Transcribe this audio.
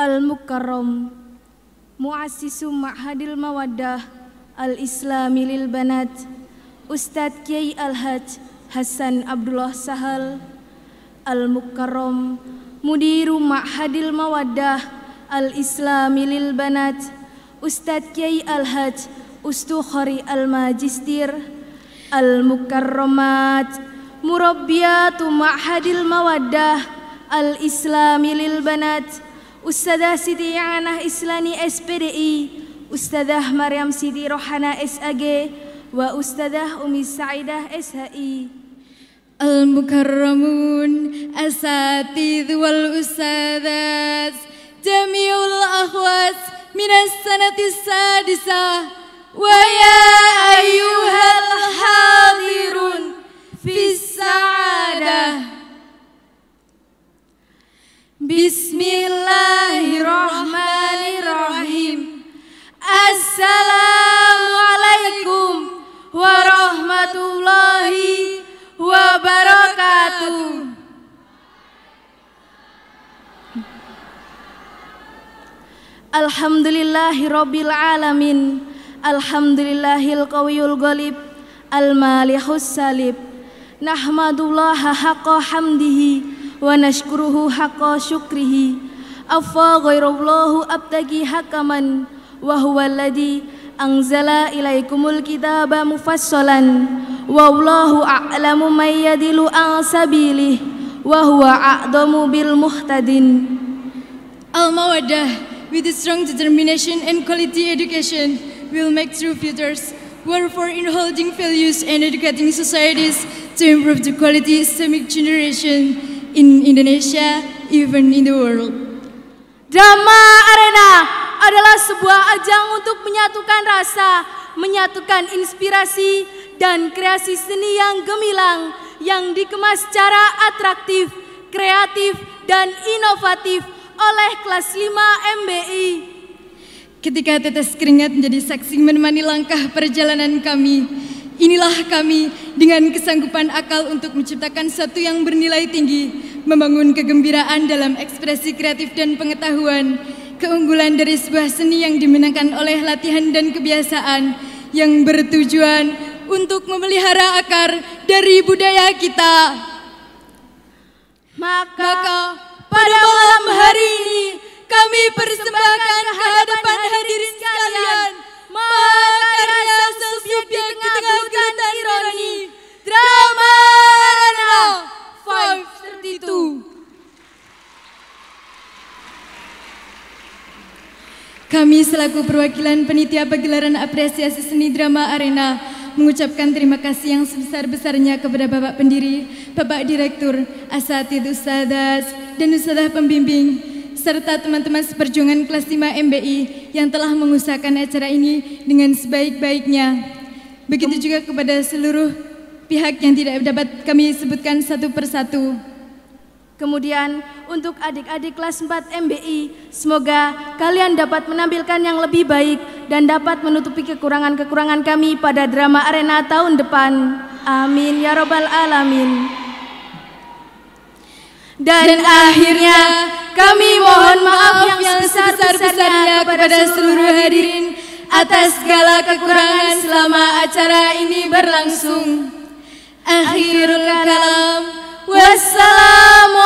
Al-Mukarram Muassisu Ma'hadil Mawaddah Al-Islami Lil Banat Ustadz Kiai al haj Hasan Abdullah Sahal Al-Mukarram Mudiru Ma'hadil Mawaddah Al-Islami Lil Banat Ustadz Kiai Al-Hajj Ustukhari Al-Majistir Al-Mukarramat Murabbiyatu Ma'hadil Mawaddah Al-Islami Lil Banat Ustazah Siti Anah Islani SPDI, Ustazah Maryam Siti Rohana SAG, wa Ustazah Umi Saidah SHI. Al-Mukarramun, Asatid wal Ustazat, Jamiul Akhwat, Minas Sanatis Sadisah, Wa Ya Ayuhah. Alhamdulillahi Rabbil Alamin Alhamdulillahil Qawiyul Ghalib Al-Malihus Salib Nahmadullaha haqqa hamdihi Wa nashkuruhu haqqa syukrihi Affa ghairullahu abtagi hakaman Wa huwa alladhi Angzala ilaikumul kitaba mufassalan allahu a'lamu man yadilu an sabilih Wa huwa a'damu bil muhtadin Al-Mawadah with strong determination and quality education will make true futures. Wherefore, in holding values and educating societies to improve the quality Islamic generation in Indonesia, even in the world. Drama Arena adalah sebuah ajang untuk menyatukan rasa, menyatukan inspirasi, dan kreasi seni yang gemilang yang dikemas secara atraktif, kreatif, dan inovatif oleh kelas 5 MBI. Ketika tetes keringat menjadi saksi menemani langkah perjalanan kami, inilah kami dengan kesanggupan akal untuk menciptakan satu yang bernilai tinggi, membangun kegembiraan dalam ekspresi kreatif dan pengetahuan, keunggulan dari sebuah seni yang dimenangkan oleh latihan dan kebiasaan yang bertujuan untuk memelihara akar dari budaya kita. Maka, Maka Kami selaku perwakilan penitia pagelaran apresiasi seni drama Arena mengucapkan terima kasih yang sebesar-besarnya kepada Bapak Pendiri, Bapak Direktur, Asatid Ustadz, dan Ustadzah Pembimbing, serta teman-teman seperjuangan kelas 5 MBI yang telah mengusahakan acara ini dengan sebaik-baiknya. Begitu juga kepada seluruh pihak yang tidak dapat kami sebutkan satu persatu. Kemudian untuk adik-adik kelas 4 MBI, semoga kalian dapat menampilkan yang lebih baik dan dapat menutupi kekurangan-kekurangan kami pada drama arena tahun depan. Amin ya robbal alamin. Dan, dan akhirnya kami mohon maaf yang, sebesar-besarnya kepada seluruh hadirin atas segala kekurangan selama acara ini berlangsung. Akhirul kalam. Wassalamu